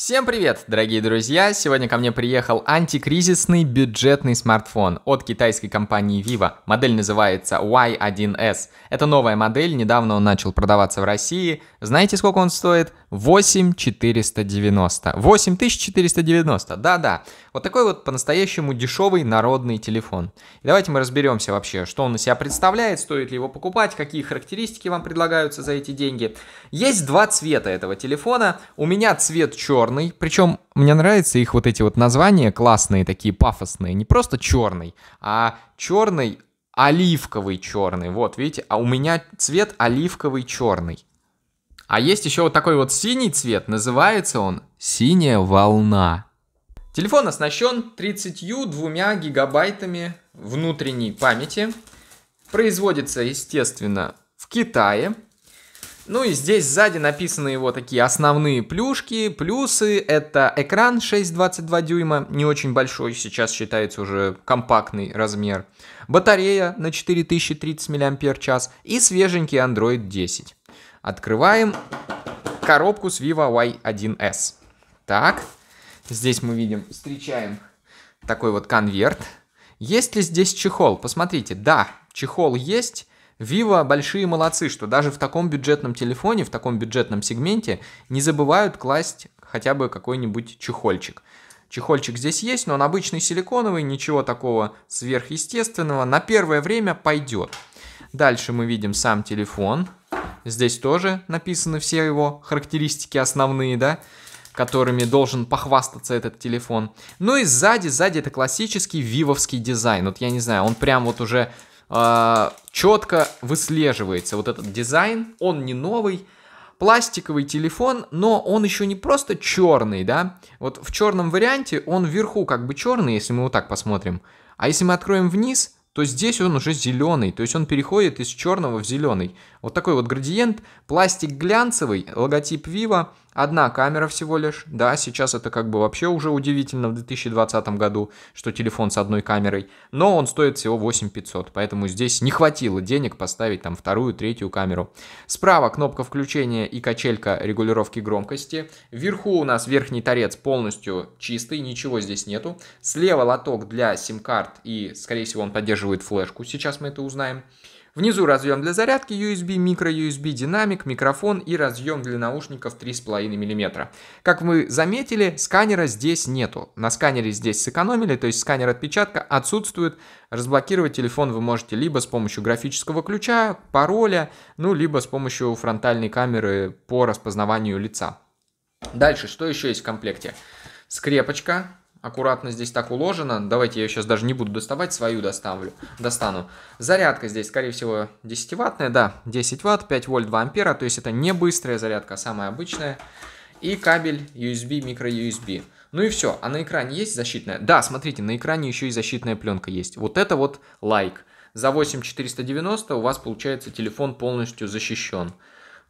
Всем привет, дорогие друзья! Сегодня ко мне приехал антикризисный бюджетный смартфон от китайской компании Vivo. Модель называется Y1S. Это новая модель, недавно он начал продаваться в России. Знаете, сколько он стоит? 8490. 8490, да-да. Вот такой вот по-настоящему дешевый народный телефон. И давайте мы разберемся вообще, что он из себя представляет, стоит ли его покупать, какие характеристики вам предлагаются за эти деньги. Есть два цвета этого телефона. У меня цвет черный, причем мне нравятся их вот эти вот названия классные, такие пафосные. Не просто черный, а черный оливковый черный. Вот, видите, а у меня цвет оливковый черный. А есть еще вот такой вот синий цвет, называется он «Синяя волна». Телефон оснащен 32 гигабайтами внутренней памяти. Производится, естественно, в Китае. Ну и здесь сзади написаны его такие основные плюшки. Плюсы — это экран 6,22 дюйма, не очень большой, сейчас считается уже компактный размер. Батарея на 4030 мАч и свеженький Android 10. Открываем коробку с Vivo Y1S. Так, здесь мы видим, встречаем такой вот конверт. Есть ли здесь чехол? Посмотрите, да, чехол есть. Vivo большие молодцы, что даже в таком бюджетном телефоне, в таком бюджетном сегменте не забывают класть хотя бы какой-нибудь чехольчик. Чехольчик здесь есть, но он обычный силиконовый, ничего такого сверхъестественного. На первое время пойдет. Дальше мы видим сам телефон здесь тоже написаны все его характеристики основные, да, которыми должен похвастаться этот телефон. Ну и сзади, сзади это классический вивовский дизайн. Вот я не знаю, он прям вот уже э, а, четко выслеживается. Вот этот дизайн, он не новый, пластиковый телефон, но он еще не просто черный, да. Вот в черном варианте он вверху как бы черный, если мы вот так посмотрим. А если мы откроем вниз, то здесь он уже зеленый, то есть он переходит из черного в зеленый. Вот такой вот градиент. Пластик глянцевый, логотип Vivo, одна камера всего лишь. Да, сейчас это как бы вообще уже удивительно в 2020 году, что телефон с одной камерой. Но он стоит всего 8500, поэтому здесь не хватило денег поставить там вторую, третью камеру. Справа кнопка включения и качелька регулировки громкости. Вверху у нас верхний торец полностью чистый, ничего здесь нету. Слева лоток для сим-карт и, скорее всего, он поддерживает флешку. Сейчас мы это узнаем. Внизу разъем для зарядки USB, микро-USB, динамик, микрофон и разъем для наушников 3,5 мм. Как мы заметили, сканера здесь нету. На сканере здесь сэкономили, то есть сканер отпечатка отсутствует. Разблокировать телефон вы можете либо с помощью графического ключа, пароля, ну, либо с помощью фронтальной камеры по распознаванию лица. Дальше, что еще есть в комплекте? Скрепочка, аккуратно здесь так уложено Давайте я ее сейчас даже не буду доставать, свою доставлю, достану. Зарядка здесь, скорее всего, 10-ваттная, да, 10 ватт, 5 вольт, 2 ампера. То есть это не быстрая зарядка, а самая обычная. И кабель USB, микро-USB. Ну и все. А на экране есть защитная? Да, смотрите, на экране еще и защитная пленка есть. Вот это вот лайк. Like. За 8490 у вас получается телефон полностью защищен.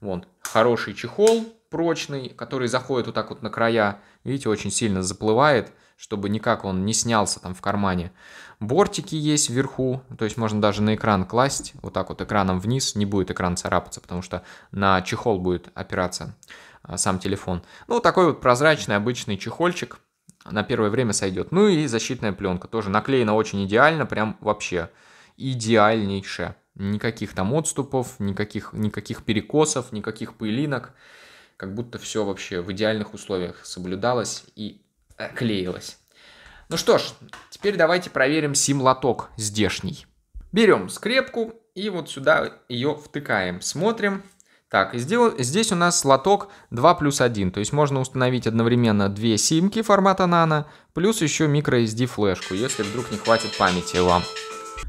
вот хороший чехол прочный, который заходит вот так вот на края Видите, очень сильно заплывает, чтобы никак он не снялся там в кармане. Бортики есть вверху, то есть можно даже на экран класть, вот так вот экраном вниз, не будет экран царапаться, потому что на чехол будет опираться а, сам телефон. Ну, такой вот прозрачный обычный чехольчик на первое время сойдет. Ну и защитная пленка тоже наклеена очень идеально, прям вообще идеальнейшая. Никаких там отступов, никаких, никаких перекосов, никаких пылинок как будто все вообще в идеальных условиях соблюдалось и э, клеилось. Ну что ж, теперь давайте проверим сим-лоток здешний. Берем скрепку и вот сюда ее втыкаем. Смотрим. Так, сдел... здесь у нас лоток 2 плюс 1, то есть можно установить одновременно две симки формата нано, плюс еще microSD флешку, если вдруг не хватит памяти вам.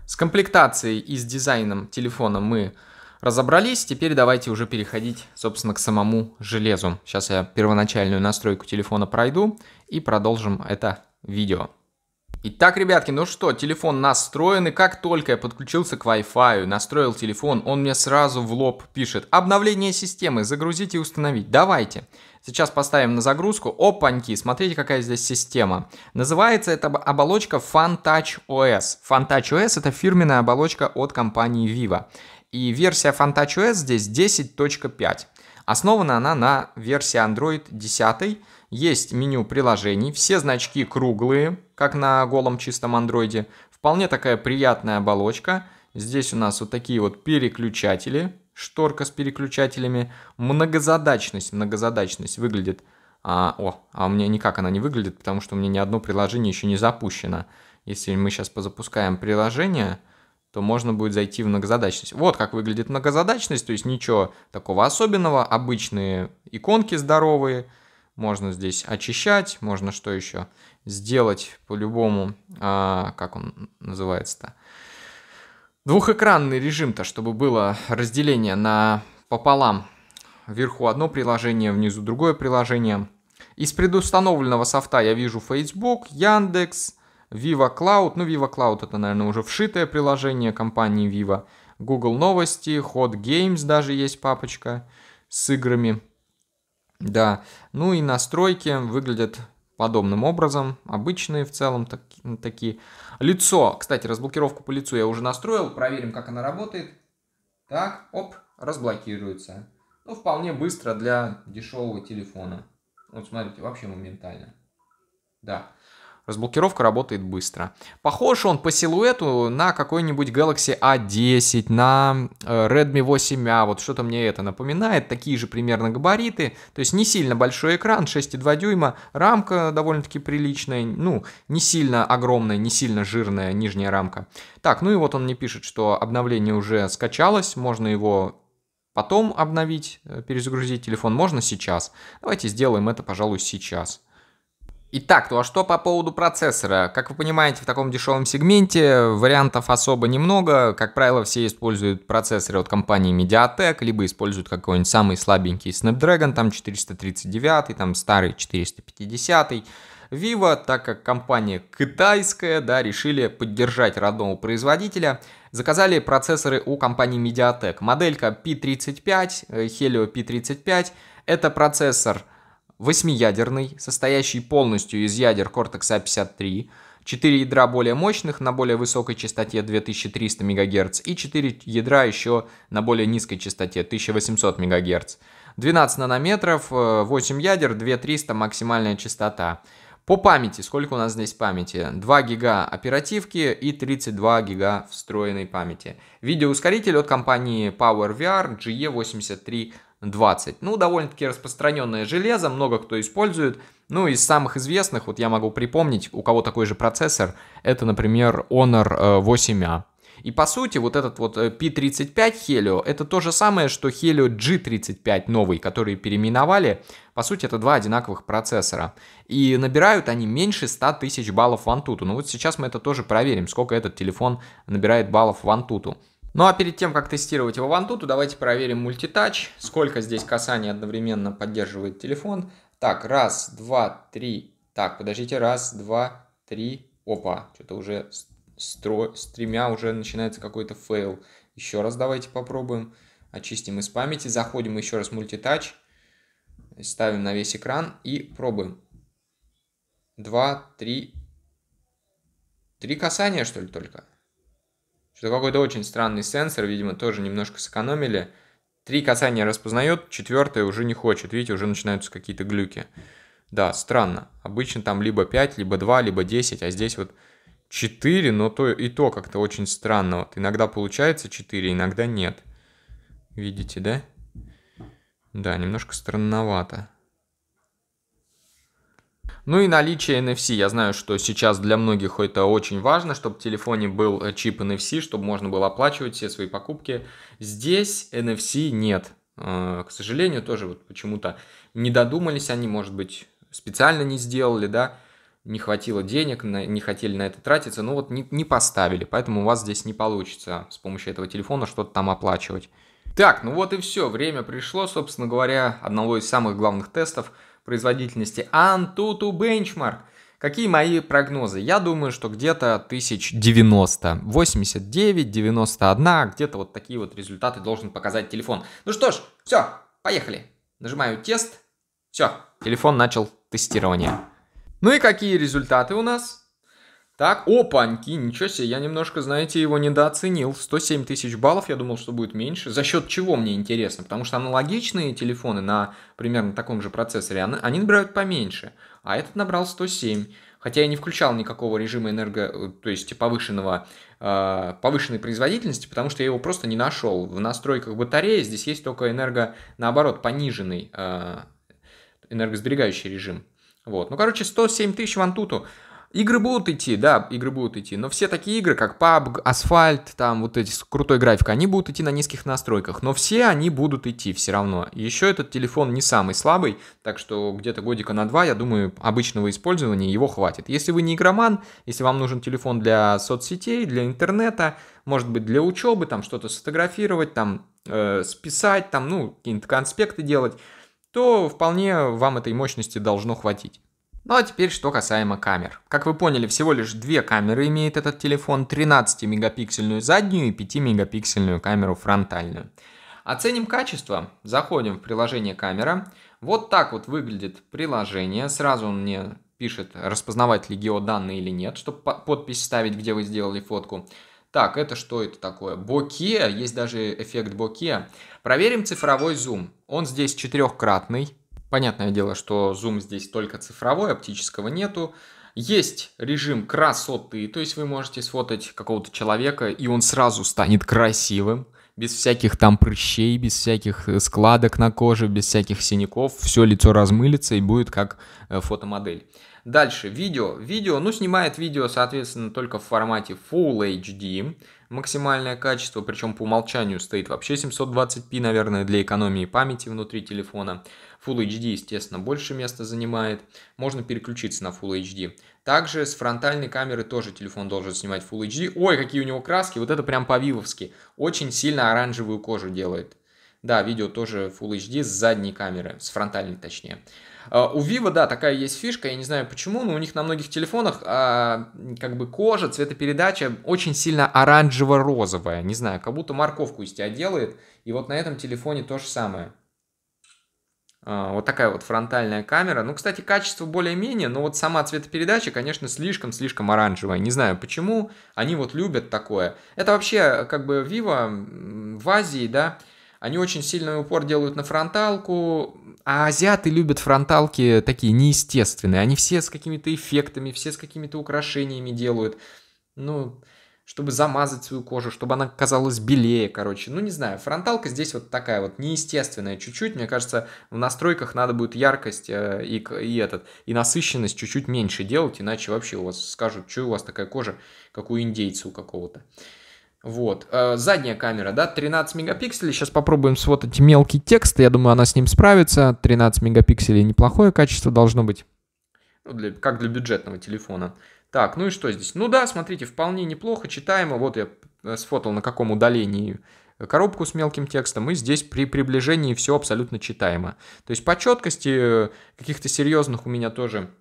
С комплектацией и с дизайном телефона мы Разобрались, теперь давайте уже переходить, собственно, к самому железу. Сейчас я первоначальную настройку телефона пройду и продолжим это видео. Итак, ребятки, ну что, телефон настроен, и как только я подключился к Wi-Fi, настроил телефон, он мне сразу в лоб пишет «Обновление системы, загрузить и установить, давайте». Сейчас поставим на загрузку, опаньки, смотрите, какая здесь система. Называется эта оболочка FunTouch OS. FunTouch OS это фирменная оболочка от компании Vivo. И версия Fantouch OS здесь 10.5. Основана она на версии Android 10. Есть меню приложений, все значки круглые, как на голом чистом андроиде. Вполне такая приятная оболочка. Здесь у нас вот такие вот переключатели, шторка с переключателями. Многозадачность, многозадачность выглядит... А, о, а у меня никак она не выглядит, потому что у меня ни одно приложение еще не запущено. Если мы сейчас позапускаем приложение, то можно будет зайти в многозадачность. Вот как выглядит многозадачность, то есть ничего такого особенного, обычные иконки здоровые, можно здесь очищать, можно что еще сделать по-любому, а, как он называется-то, двухэкранный режим-то, чтобы было разделение на пополам, вверху одно приложение, внизу другое приложение. Из предустановленного софта я вижу Facebook, Яндекс, Viva Cloud, ну Viva Cloud это, наверное, уже вшитое приложение компании Viva, Google Новости, Hot Games даже есть папочка с играми. Да, ну и настройки выглядят подобным образом, обычные в целом так, такие. Лицо, кстати, разблокировку по лицу я уже настроил, проверим, как она работает. Так, оп, разблокируется. Ну, вполне быстро для дешевого телефона. Вот смотрите, вообще моментально. Да разблокировка работает быстро. Похож он по силуэту на какой-нибудь Galaxy A10, на э, Redmi 8A, вот что-то мне это напоминает, такие же примерно габариты, то есть не сильно большой экран, 6,2 дюйма, рамка довольно-таки приличная, ну, не сильно огромная, не сильно жирная нижняя рамка. Так, ну и вот он мне пишет, что обновление уже скачалось, можно его потом обновить, э, перезагрузить телефон, можно сейчас. Давайте сделаем это, пожалуй, сейчас. Итак, ну а что по поводу процессора? Как вы понимаете, в таком дешевом сегменте вариантов особо немного. Как правило, все используют процессоры от компании Mediatek, либо используют какой-нибудь самый слабенький Snapdragon, там 439, там старый 450. Vivo, так как компания китайская, да, решили поддержать родного производителя, заказали процессоры у компании Mediatek. Моделька P35, э, Helio P35, это процессор восьмиядерный, состоящий полностью из ядер Cortex-A53, 4 ядра более мощных на более высокой частоте 2300 МГц и 4 ядра еще на более низкой частоте 1800 МГц. 12 нанометров, 8 э, ядер, 2300 максимальная частота. По памяти, сколько у нас здесь памяти? 2 гига оперативки и 32 гига встроенной памяти. Видеоускоритель от компании PowerVR GE83 20. Ну, довольно-таки распространенное железо, много кто использует. Ну, из самых известных, вот я могу припомнить, у кого такой же процессор, это, например, Honor 8A. Э, а. И по сути, вот этот вот э, P35 Helio, это то же самое, что Helio G35 новый, который переименовали. По сути, это два одинаковых процессора. И набирают они меньше 100 тысяч баллов в Antutu. Ну вот сейчас мы это тоже проверим, сколько этот телефон набирает баллов в Antutu. Ну а перед тем, как тестировать его вантуту, давайте проверим мультитач, сколько здесь касаний одновременно поддерживает телефон. Так, раз, два, три. Так, подождите, раз, два, три. Опа, что-то уже с, стро... с тремя уже начинается какой-то фейл. Еще раз давайте попробуем. Очистим из памяти, заходим еще раз в мультитач, ставим на весь экран и пробуем. Два, три. Три касания, что ли, только? что какой-то очень странный сенсор, видимо, тоже немножко сэкономили. Три касания распознает, четвертое уже не хочет. Видите, уже начинаются какие-то глюки. Да, странно. Обычно там либо 5, либо 2, либо 10, а здесь вот 4, но то и то как-то очень странно. Вот иногда получается 4, иногда нет. Видите, да? Да, немножко странновато. Ну и наличие NFC. Я знаю, что сейчас для многих это очень важно, чтобы в телефоне был э, чип NFC, чтобы можно было оплачивать все свои покупки. Здесь NFC нет. А, к сожалению, тоже вот почему-то не додумались они, может быть, специально не сделали, да, не хватило денег, не хотели на это тратиться, но вот не, не поставили, поэтому у вас здесь не получится с помощью этого телефона что-то там оплачивать. Так, ну вот и все, время пришло, собственно говоря, одного из самых главных тестов – производительности. Antutu Benchmark. Какие мои прогнозы? Я думаю, что где-то 1090, 89, 91, где-то вот такие вот результаты должен показать телефон. Ну что ж, все, поехали. Нажимаю тест. Все, телефон начал тестирование. Ну и какие результаты у нас? Так, опаньки, ничего себе, я немножко, знаете, его недооценил. 107 тысяч баллов, я думал, что будет меньше. За счет чего, мне интересно? Потому что аналогичные телефоны на примерно таком же процессоре, они набирают поменьше. А этот набрал 107. Хотя я не включал никакого режима энерго... Э, то есть повышенного, э, повышенной производительности, потому что я его просто не нашел. В настройках батареи здесь есть только энерго... Наоборот, пониженный э, энергосберегающий режим. Вот. Ну, короче, 107 тысяч в вантуту. Игры будут идти, да, игры будут идти, но все такие игры, как PUBG, Asphalt, там вот эти с крутой графикой, они будут идти на низких настройках, но все они будут идти все равно. Еще этот телефон не самый слабый, так что где-то годика на два, я думаю, обычного использования его хватит. Если вы не игроман, если вам нужен телефон для соцсетей, для интернета, может быть, для учебы, там что-то сфотографировать, там э, списать, там, ну, какие-то конспекты делать, то вполне вам этой мощности должно хватить. Ну а теперь что касаемо камер. Как вы поняли, всего лишь две камеры имеет этот телефон, 13-мегапиксельную заднюю и 5-мегапиксельную камеру фронтальную. Оценим качество, заходим в приложение камера. Вот так вот выглядит приложение, сразу он мне пишет, распознавать ли геоданные или нет, чтобы подпись ставить, где вы сделали фотку. Так, это что это такое? Боке, есть даже эффект боке. Проверим цифровой зум. Он здесь четырехкратный, Понятное дело, что зум здесь только цифровой, оптического нету. Есть режим красоты, то есть вы можете сфотать какого-то человека, и он сразу станет красивым, без всяких там прыщей, без всяких э, складок на коже, без всяких синяков, все лицо размылится и будет как э, фотомодель. Дальше, видео. Видео, ну, снимает видео, соответственно, только в формате Full HD. Максимальное качество, причем по умолчанию стоит вообще 720p, наверное, для экономии памяти внутри телефона. Full HD, естественно, больше места занимает. Можно переключиться на Full HD. Также с фронтальной камеры тоже телефон должен снимать Full HD. Ой, какие у него краски, вот это прям по-вивовски. Очень сильно оранжевую кожу делает. Да, видео тоже Full HD с задней камеры, с фронтальной точнее. А, у Vivo, да, такая есть фишка, я не знаю почему, но у них на многих телефонах а, как бы кожа, цветопередача очень сильно оранжево-розовая, не знаю, как будто морковку из тебя делает, и вот на этом телефоне то же самое. А, вот такая вот фронтальная камера. Ну, кстати, качество более-менее, но вот сама цветопередача, конечно, слишком-слишком оранжевая. Не знаю, почему они вот любят такое. Это вообще, как бы, Vivo в Азии, да, они очень сильный упор делают на фронталку, а азиаты любят фронталки такие неестественные. Они все с какими-то эффектами, все с какими-то украшениями делают. Ну, чтобы замазать свою кожу, чтобы она казалась белее, короче. Ну, не знаю, фронталка здесь вот такая вот неестественная чуть-чуть. Мне кажется, в настройках надо будет яркость э, и, и, этот, и насыщенность чуть-чуть меньше делать, иначе вообще у вас скажут, что у вас такая кожа, как у индейца у какого-то. Вот. Э, задняя камера, да, 13 мегапикселей. Сейчас попробуем сфотать мелкий текст. Я думаю, она с ним справится. 13 мегапикселей неплохое качество должно быть. Ну, для, как для бюджетного телефона. Так, ну и что здесь? Ну да, смотрите, вполне неплохо, читаемо. Вот я э, сфотал на каком удалении э, коробку с мелким текстом, и здесь при приближении все абсолютно читаемо. То есть по четкости каких-то серьезных у меня тоже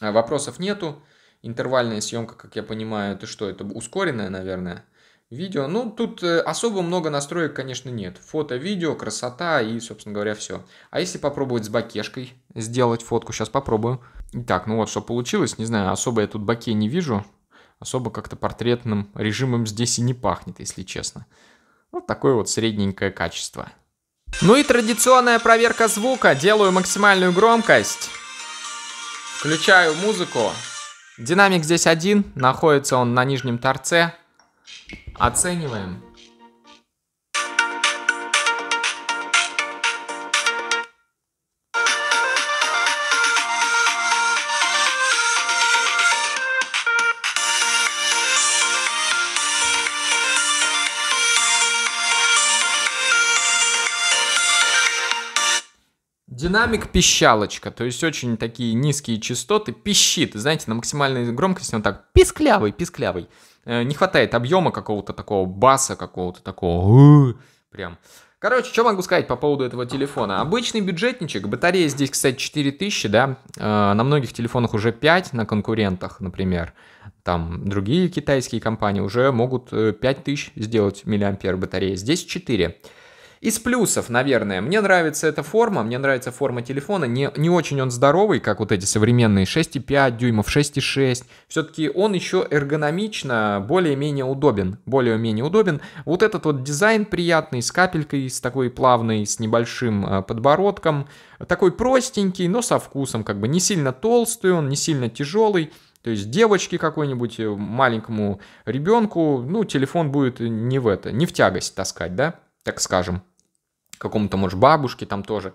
вопросов нету. Интервальная съемка, как я понимаю, это что, это ускоренная, наверное? Видео, ну тут э, особо много настроек, конечно, нет. Фото, видео, красота и, собственно говоря, все. А если попробовать с бакешкой сделать фотку, сейчас попробую. Итак, ну вот, что получилось, не знаю, особо я тут баке не вижу. Особо как-то портретным режимом здесь и не пахнет, если честно. Вот ну, такое вот средненькое качество. Ну и традиционная проверка звука. Делаю максимальную громкость. Включаю музыку. Динамик здесь один, находится он на нижнем торце, Оцениваем. Динамик пищалочка, то есть очень такие низкие частоты, пищит, знаете, на максимальной громкости он так писклявый, писклявый. Э, не хватает объема какого-то такого баса, какого-то такого «Э», прям. Короче, что могу сказать по поводу этого телефона? Обычный бюджетничек, батарея здесь, кстати, 4000, да, э, на многих телефонах уже 5, на конкурентах, например, там другие китайские компании уже могут 5000 сделать миллиампер батареи, здесь 4. Из плюсов, наверное, мне нравится эта форма, мне нравится форма телефона, не, не очень он здоровый, как вот эти современные 6,5 дюймов, 6,6. Все-таки он еще эргономично более-менее удобен, более-менее удобен. Вот этот вот дизайн приятный, с капелькой, с такой плавной, с небольшим э, подбородком, такой простенький, но со вкусом, как бы не сильно толстый он, не сильно тяжелый. То есть девочке какой-нибудь, э, маленькому ребенку, ну, телефон будет не в это, не в тягость таскать, да, так скажем какому-то, может, бабушке там тоже.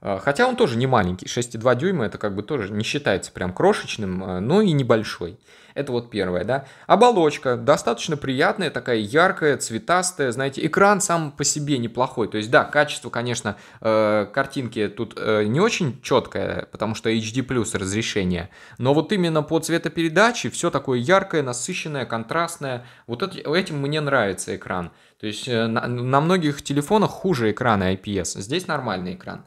А, хотя он тоже не маленький, 6,2 дюйма это как бы тоже не считается прям крошечным, а, но и небольшой. Это вот первое, да. Оболочка достаточно приятная, такая яркая, цветастая, знаете, экран сам по себе неплохой. То есть, да, качество, конечно, э, картинки тут э, не очень четкое, потому что HD плюс разрешение, но вот именно по цветопередаче все такое яркое, насыщенное, контрастное. Вот этим мне нравится экран. То есть э, на многих телефонах хуже экраны IPS, здесь нормальный экран.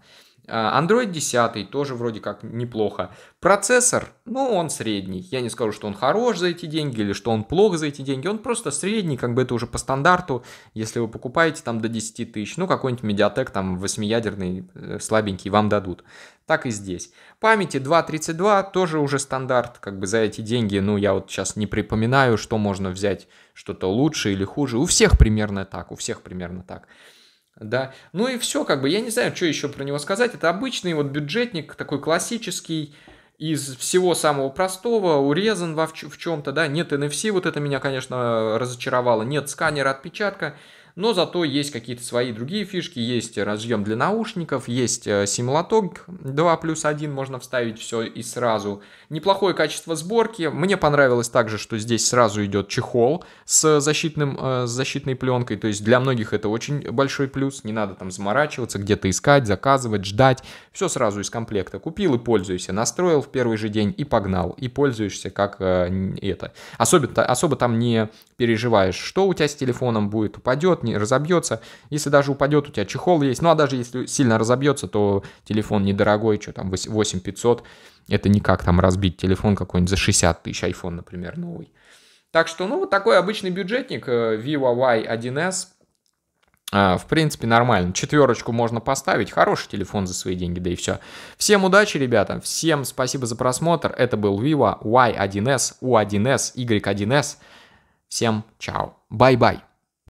А, Android 10 тоже вроде как неплохо. Процессор, ну, он средний. Я не скажу, что он хорош за эти деньги или что он плох за эти деньги. Он просто средний, как бы это уже по стандарту. Если вы покупаете там до 10 тысяч, ну, какой-нибудь Mediatek там восьмиядерный, э, слабенький, вам дадут. Так и здесь. Памяти 232 тоже уже стандарт, как бы за эти деньги, ну, я вот сейчас не припоминаю, что можно взять что-то лучше или хуже. У всех примерно так, у всех примерно так. Да. Ну и все, как бы, я не знаю, что еще про него сказать. Это обычный вот бюджетник, такой классический, из всего самого простого, урезан во в чем-то, да, нет NFC, вот это меня, конечно, разочаровало, нет сканера отпечатка, но зато есть какие-то свои другие фишки, есть разъем для наушников, есть э, симулаток 2 плюс 1, можно вставить все и сразу. Неплохое качество сборки, мне понравилось также, что здесь сразу идет чехол с, защитным, э, с защитной пленкой, то есть для многих это очень большой плюс, не надо там заморачиваться, где-то искать, заказывать, ждать, все сразу из комплекта купил и пользуюсь. настроил в первый же день и погнал, и пользуешься как э, это. Особо, особо там не переживаешь, что у тебя с телефоном будет, упадет, не разобьется. Если даже упадет, у тебя чехол есть. Ну а даже если сильно разобьется, то телефон недорогой, что там 8500. Это никак там разбить телефон какой-нибудь за 60 тысяч, iPhone, например, новый. Так что, ну, вот такой обычный бюджетник э, Vivo Y1S. А, в принципе, нормально. Четверочку можно поставить. Хороший телефон за свои деньги, да и все. Всем удачи, ребята. Всем спасибо за просмотр. Это был Vivo Y1S, U1S, Y1S. Всем чао. Бай-бай.